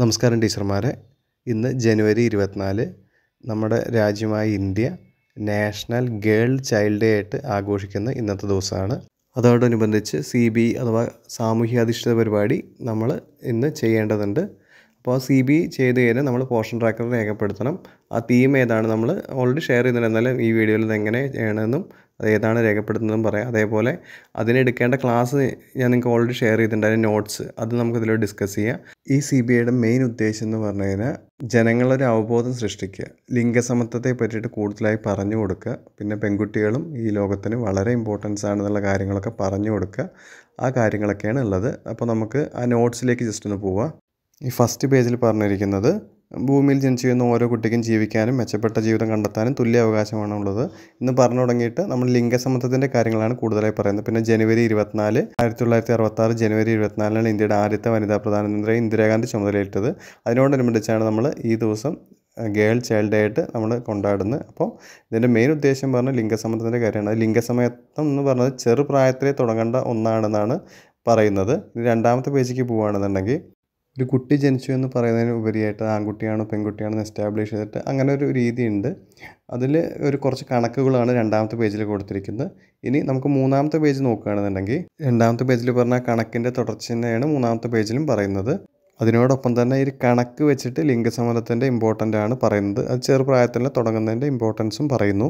നമസ്കാരം ടീച്ചർമാരെ ഇന്ന് ജനുവരി ഇരുപത്തിനാല് നമ്മുടെ രാജ്യമായ India national girl child day ആയിട്ട് ആഘോഷിക്കുന്ന ഇന്നത്തെ ദിവസമാണ് അതോടനുബന്ധിച്ച് സി ബി അഥവാ സാമൂഹ്യാധിഷ്ഠിത പരിപാടി നമ്മൾ ഇന്ന് ചെയ്യേണ്ടതുണ്ട് അപ്പോൾ സി ബി ചെയ്ത് കഴിഞ്ഞാൽ നമ്മൾ പോഷൻ ട്രാക്കർ രേഖപ്പെടുത്തണം ആ തീം ഏതാണ് നമ്മൾ ഓൾറെഡി ഷെയർ എന്നാലും ഈ വീഡിയോയിൽ നിന്ന് എങ്ങനെ ചെയ്യണമെന്നും അത് ഏതാണ് രേഖപ്പെടുത്തുന്നതെന്ന് പറയാം അതേപോലെ അതിനെടുക്കേണ്ട ക്ലാസ് ഞാൻ നിങ്ങൾക്ക് ഓൾറെഡി ഷെയർ ചെയ്തിട്ടുണ്ട് അതിൻ്റെ നോട്ട്സ് അത് നമുക്കിതിൽ ഡിസ്കസ് ചെയ്യാം ഈ സി ബി ഐയുടെ മെയിൻ ഉദ്ദേശം എന്ന് പറഞ്ഞു കഴിഞ്ഞാൽ ജനങ്ങളൊരു അവബോധം സൃഷ്ടിക്കുക ലിംഗസമത്വത്തെ പറ്റിയിട്ട് കൂടുതലായി പറഞ്ഞു കൊടുക്കുക പിന്നെ പെൺകുട്ടികളും ഈ ലോകത്തിന് വളരെ ഇമ്പോർട്ടൻസ് ആണെന്നുള്ള കാര്യങ്ങളൊക്കെ പറഞ്ഞു കൊടുക്കുക ആ കാര്യങ്ങളൊക്കെയാണ് ഉള്ളത് അപ്പോൾ നമുക്ക് ആ നോട്ട്സിലേക്ക് ജസ്റ്റ് ഒന്ന് പോവാം ഈ ഫസ്റ്റ് പേജിൽ പറഞ്ഞിരിക്കുന്നത് ഭൂമിയിൽ ജനിച്ചുവരുന്ന ഓരോ കുട്ടിക്കും ജീവിക്കാനും മെച്ചപ്പെട്ട ജീവിതം കണ്ടെത്താനും തുല്യ അവകാശമാണ് ഉള്ളത് എന്ന് പറഞ്ഞു തുടങ്ങിയിട്ട് നമ്മൾ ലിംഗസമത്വത്തിൻ്റെ കാര്യങ്ങളാണ് കൂടുതലായി പറയുന്നത് പിന്നെ ജനുവരി ഇരുപത്തിനാല് ആയിരത്തി തൊള്ളായിരത്തി ആറ് ജനുവരി ഇരുപത്തിനാലിനാണ് ഇന്ത്യയുടെ ആദ്യത്തെ വനിതാ പ്രധാനമന്ത്രി ഇന്ദിരാഗാന്ധി ചുമതലയേറ്റത് അതിനോടനുബന്ധിച്ചാണ് നമ്മൾ ഈ ദിവസം ഗേൾ ചൈൽഡ് ആയിട്ട് നമ്മൾ കൊണ്ടാടുന്നത് അപ്പോൾ ഇതിൻ്റെ മെയിൻ ഉദ്ദേശം പറഞ്ഞാൽ ലിംഗസമത്വത്തിൻ്റെ കാര്യമാണ് ലിംഗസമയത്വം എന്ന് പറഞ്ഞത് ചെറുപ്രായത്തിലേ തുടങ്ങേണ്ട ഒന്നാണെന്നാണ് പറയുന്നത് രണ്ടാമത്തെ പേജിലേക്ക് പോവുകയാണെന്നുണ്ടെങ്കിൽ ഒരു കുട്ടി ജനിച്ചു എന്ന് പറയുന്നതിന് ഉപരിയായിട്ട് ആൺകുട്ടിയാണോ എന്ന് എസ്റ്റാബ്ലിഷ് ചെയ്തിട്ട് അങ്ങനെ ഒരു രീതിയുണ്ട് അതിൽ ഒരു കുറച്ച് കണക്കുകളാണ് രണ്ടാമത്തെ പേജിൽ കൊടുത്തിരിക്കുന്നത് ഇനി നമുക്ക് മൂന്നാമത്തെ പേജ് നോക്കുകയാണെന്നുണ്ടെങ്കിൽ രണ്ടാമത്തെ പേജിൽ പറഞ്ഞ കണക്കിൻ്റെ തുടർച്ചയാണ് മൂന്നാമത്തെ പേജിലും പറയുന്നത് അതിനോടൊപ്പം തന്നെ ഈ കണക്ക് വെച്ചിട്ട് ലിംഗസമത്വത്തിൻ്റെ ഇമ്പോർട്ടൻ്റ് ആണ് പറയുന്നത് അത് ചെറുപ്രായത്തിൽ തുടങ്ങുന്നതിൻ്റെ ഇമ്പോർട്ടൻസും പറയുന്നു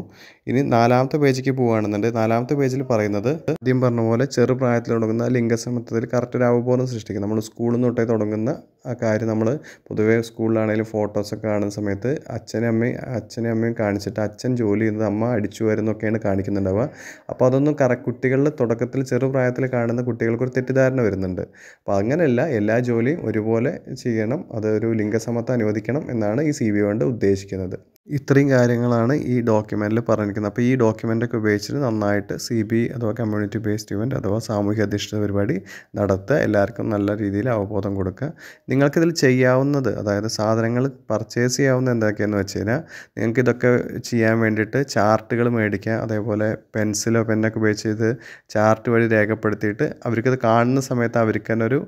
ഇനി നാലാമത്തെ പേജിലേക്ക് പോവുകയാണെന്നുണ്ടെങ്കിൽ നാലാമത്തെ പേജിൽ പറയുന്നത് ആദ്യം പറഞ്ഞ പോലെ ചെറുപ്രായത്തിൽ തുടങ്ങുന്ന ലിംഗസമത്വത്തിൽ കറക്റ്റ് ഒരു അവബോധം സൃഷ്ടിക്കും നമ്മൾ സ്കൂളിൽ തൊട്ടേ തുടങ്ങുന്ന ആ കാര്യം നമ്മൾ പൊതുവേ സ്കൂളിലാണെങ്കിലും ഫോട്ടോസൊക്കെ കാണുന്ന സമയത്ത് അച്ഛനും അമ്മയും അച്ഛനും അമ്മയും കാണിച്ചിട്ട് അച്ഛൻ ജോലി ചെയ്യുന്നത് അമ്മ അടിച്ചു വരുന്നൊക്കെയാണ് കാണിക്കുന്നുണ്ടാവുക അപ്പോൾ അതൊന്നും കറ കുട്ടികളുടെ തുടക്കത്തിൽ ചെറുപ്രായത്തിൽ കാണുന്ന കുട്ടികൾക്കൊരു തെറ്റിദ്ധാരണ വരുന്നുണ്ട് അപ്പോൾ അങ്ങനെയല്ല എല്ലാ ജോലിയും ഒരുപോലെ പോലെ ചെയ്യണം അതൊരു ലിംഗസമത്വം അനുവദിക്കണം എന്നാണ് ഈ സി ബി കൊണ്ട് ഉദ്ദേശിക്കുന്നത് ഇത്രയും കാര്യങ്ങളാണ് ഈ ഡോക്യുമെൻറ്റിൽ പറഞ്ഞിരിക്കുന്നത് അപ്പോൾ ഈ ഡോക്യുമെൻ്റൊക്കെ ഉപയോഗിച്ചിട്ട് നന്നായിട്ട് സി ബി അഥവാ കമ്മ്യൂണിറ്റി ബേസ്ഡ് ഇവൻറ്റ് അഥവാ സാമൂഹ്യ അധിഷ്ഠിത പരിപാടി നടത്തുക എല്ലാവർക്കും നല്ല രീതിയിൽ അവബോധം കൊടുക്കുക നിങ്ങൾക്കിതിൽ ചെയ്യാവുന്നത് അതായത് സാധനങ്ങൾ പർച്ചേസ് ചെയ്യാവുന്ന എന്തൊക്കെയെന്ന് വെച്ച് കഴിഞ്ഞാൽ നിങ്ങൾക്ക് ഇതൊക്കെ ചെയ്യാൻ വേണ്ടിയിട്ട് ചാർട്ടുകൾ മേടിക്കുക അതേപോലെ പെൻസിലോ പെന്നൊക്കെ ഉപയോഗിച്ച് ഇത് ചാർട്ട് വഴി രേഖപ്പെടുത്തിയിട്ട് അവർക്കത് കാണുന്ന സമയത്ത് അവർക്ക് തന്നെ ഒരു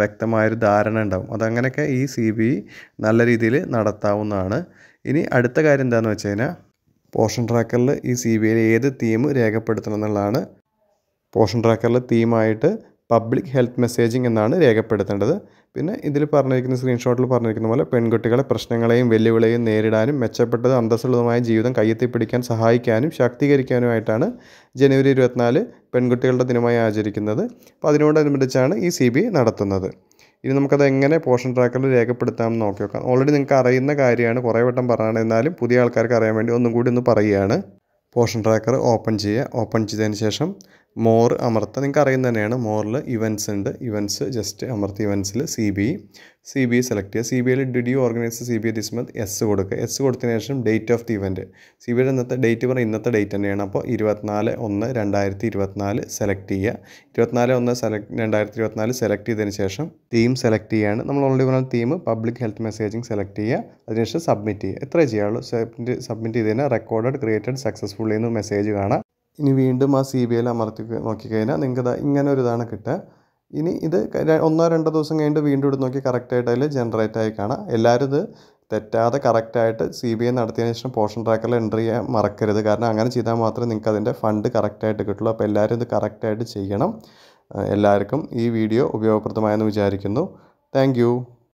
വ്യക്തമായൊരു ധാരണ ഉണ്ടാവും അതങ്ങനെയൊക്കെ ഈ സി ബി നല്ല രീതിയിൽ നടത്താവുന്നതാണ് ഇനി അടുത്ത കാര്യം എന്താണെന്ന് വെച്ച് കഴിഞ്ഞാൽ പോഷൻ ട്രാക്കറിൽ ഈ സി ബി ഐയിൽ ഏത് തീം രേഖപ്പെടുത്തണം എന്നുള്ളതാണ് പോഷൻ ട്രാക്കറിൽ തീമായിട്ട് പബ്ലിക് ഹെൽത്ത് മെസ്സേജിംഗ് എന്നാണ് രേഖപ്പെടുത്തേണ്ടത് പിന്നെ ഇതിൽ പറഞ്ഞിരിക്കുന്ന സ്ക്രീൻഷോട്ടിൽ പറഞ്ഞിരിക്കുന്ന പോലെ പെൺകുട്ടികളെ പ്രശ്നങ്ങളെയും വെല്ലുവിളിയും നേരിടാനും മെച്ചപ്പെട്ടതും അന്തസ്സുള്ളതുമായ ജീവിതം കയ്യെത്തിപ്പിടിക്കാൻ സഹായിക്കാനും ശാക്തീകരിക്കാനുമായിട്ടാണ് ജനുവരി ഇരുപത്തിനാല് പെൺകുട്ടികളുടെ ദിനമായി ആചരിക്കുന്നത് അപ്പോൾ അതിനോടനുബന്ധിച്ചാണ് ഈ സി ബി നടത്തുന്നത് ഇനി നമുക്കത് എങ്ങനെ പോഷൻ ട്രാക്കറിൽ രേഖപ്പെടുത്താമെന്ന് നോക്കി നോക്കാം ഓൾറെഡി നിങ്ങൾക്ക് അറിയുന്ന കാര്യമാണ് കുറേ വട്ടം പറഞ്ഞാണ് എന്നാലും പുതിയ ആൾക്കാർക്ക് അറിയാൻ വേണ്ടി ഒന്നും കൂടി ഒന്ന് പറയുകയാണ് പോഷൻ ട്രാക്കർ ഓപ്പൺ ചെയ്യുക ഓപ്പൺ ചെയ്തതിന് ശേഷം മോർ അമർത്ത നിങ്ങൾക്ക് അറിയുന്ന തന്നെയാണ് മോറിൽ ഇവൻസ് ഉണ്ട് ഇവൻസ് ജസ്റ്റ് അമർത്തി ഇവൻസിൽ C B C B select ചെയ്യുക സി ബിയിൽ did you organise C B this month yes കൊടുക്കുക എസ് കൊടുത്തതിന് ശേഷം date of the event C ബിയുടെ ഇന്നത്തെ ഡേറ്റ് പറഞ്ഞാൽ ഇന്നത്തെ ഡേറ്റ് തന്നെയാണ് അപ്പോൾ ഇരുപത്തിനാല് ഒന്ന് രണ്ടായിരത്തി ഇരുപത്തിനാല് സെലക്ട് ചെയ്യുക ഇരുപത്തിനാല് ഒന്ന് സെലക്ട് രണ്ടായിരത്തി ഇരുപത്തിനാല് സെലക്ട് ചെയ്തതിന് ശേഷം തീം സെലക്ട് ചെയ്യുകയാണ് നമ്മൾ ഓൾറെഡി പറഞ്ഞ theme public health messaging select ചെയ്യുക അതിനുശേഷം സബ്മിറ്റ് ചെയ്യുക എത്ര ചെയ്യാവുള്ളൂ സബ്മിറ്റ് സബ്മിറ്റ് ചെയ്ത് റെക്കോർഡഡ് ക്രിയേറ്റഡ് സക്സസ്ഫുള്ളി എന്ന് മെസ്സേജ് കാണാം ഇനി വീണ്ടും ആ സി ബി എൽ അമർത്തി നോക്കിക്കഴിഞ്ഞാൽ നിങ്ങൾക്ക് ഇങ്ങനെ ഒരു ഇതാണ് കിട്ടുക ഇനി ഇത് ഒന്നോ രണ്ടോ ദിവസം കഴിഞ്ഞിട്ട് വീണ്ടും എടുത്ത് നോക്കി കറക്റ്റായിട്ട് അതിൽ ജനറേറ്റ് ആയി കാണാം എല്ലാവരും ഇത് തെറ്റാതെ കറക്റ്റായിട്ട് സി ബി ഐ നടത്തിയതിന് ശേഷം പോഷൻ ട്രാക്കറിൽ എൻട്രി ചെയ്യാൻ മറക്കരുത് കാരണം അങ്ങനെ ചെയ്താൽ മാത്രമേ നിങ്ങൾക്ക് അതിൻ്റെ ഫണ്ട് കറക്റ്റായിട്ട് കിട്ടുള്ളൂ അപ്പോൾ എല്ലാവരും ഇത് കറക്റ്റായിട്ട് ചെയ്യണം എല്ലാവർക്കും ഈ വീഡിയോ ഉപയോഗപ്രദമായെന്ന് വിചാരിക്കുന്നു താങ്ക്